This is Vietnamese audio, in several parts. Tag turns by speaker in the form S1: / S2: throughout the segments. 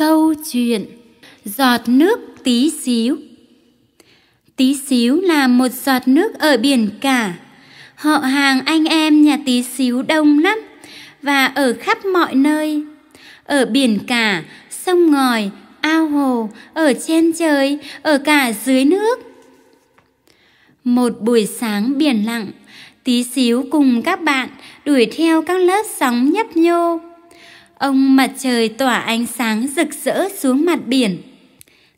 S1: câu chuyện giọt nước tí xíu tí xíu là một giọt nước ở biển cả họ hàng anh em nhà tí xíu đông lắm và ở khắp mọi nơi ở biển cả sông ngòi ao hồ ở trên trời ở cả dưới nước một buổi sáng biển lặng tí xíu cùng các bạn đuổi theo các lớp sóng nhấp nhô Ông mặt trời tỏa ánh sáng rực rỡ xuống mặt biển.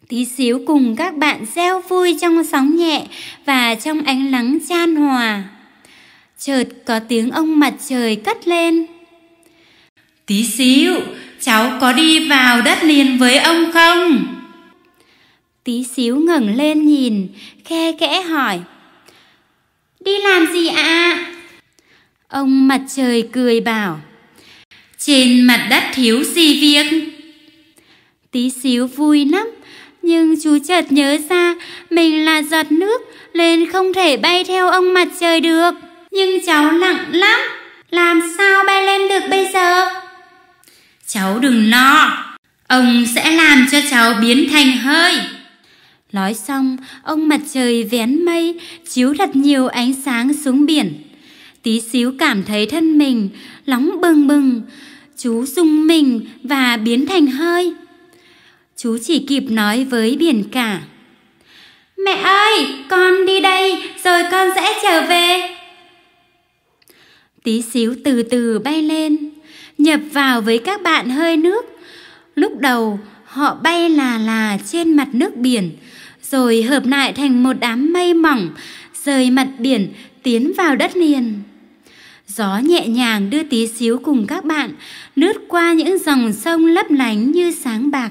S1: Tí xíu cùng các bạn reo vui trong sóng nhẹ và trong ánh nắng chan hòa. Chợt có tiếng ông mặt trời cất lên. Tí xíu, cháu có đi vào đất liền với ông không? Tí xíu ngẩng lên nhìn, khe kẽ hỏi. Đi làm gì ạ? À? Ông mặt trời cười bảo trên mặt đất thiếu gì việc? Tí xíu vui lắm, nhưng chú chợt nhớ ra mình là giọt nước nên không thể bay theo ông mặt trời được. Nhưng cháu nặng lắm, làm sao bay lên được bây giờ? Cháu đừng lo, ông sẽ làm cho cháu biến thành hơi. Nói xong, ông mặt trời vén mây, chiếu thật nhiều ánh sáng xuống biển. Tí xíu cảm thấy thân mình nóng bừng bừng, chú rung mình và biến thành hơi. Chú chỉ kịp nói với biển cả. Mẹ ơi, con đi đây rồi con sẽ trở về. Tí xíu từ từ bay lên, nhập vào với các bạn hơi nước. Lúc đầu họ bay là là trên mặt nước biển, rồi hợp lại thành một đám mây mỏng, rời mặt biển tiến vào đất liền gió nhẹ nhàng đưa tí xíu cùng các bạn lướt qua những dòng sông lấp lánh như sáng bạc.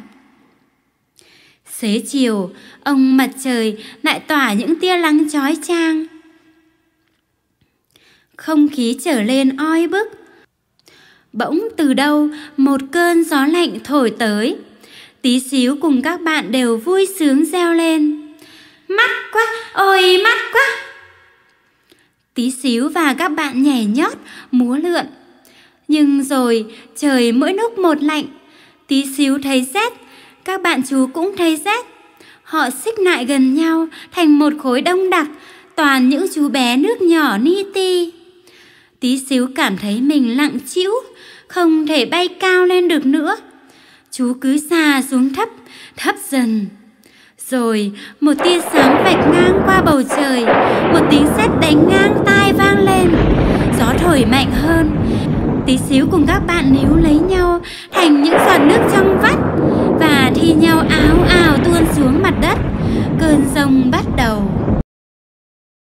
S1: Xế chiều, ông mặt trời lại tỏa những tia nắng chói chang. Không khí trở lên oi bức. Bỗng từ đâu một cơn gió lạnh thổi tới. Tí xíu cùng các bạn đều vui sướng reo lên. Mắt quá, ôi mắt quá! tí xíu và các bạn nhảy nhót, múa lượn. Nhưng rồi trời mỗi lúc một lạnh, tí xíu thấy rét, các bạn chú cũng thấy rét. Họ xích lại gần nhau thành một khối đông đặc, toàn những chú bé nước nhỏ ni ti. Tí xíu cảm thấy mình lặng chịu, không thể bay cao lên được nữa. Chú cứ xa xuống thấp, thấp dần. Rồi một tia sáng vạch ngang qua bầu trời Một tiếng sét đánh ngang tai vang lên Gió thổi mạnh hơn Tí xíu cùng các bạn níu lấy nhau Thành những giọt nước trong vắt Và thi nhau áo ào tuôn xuống mặt đất Cơn rông bắt đầu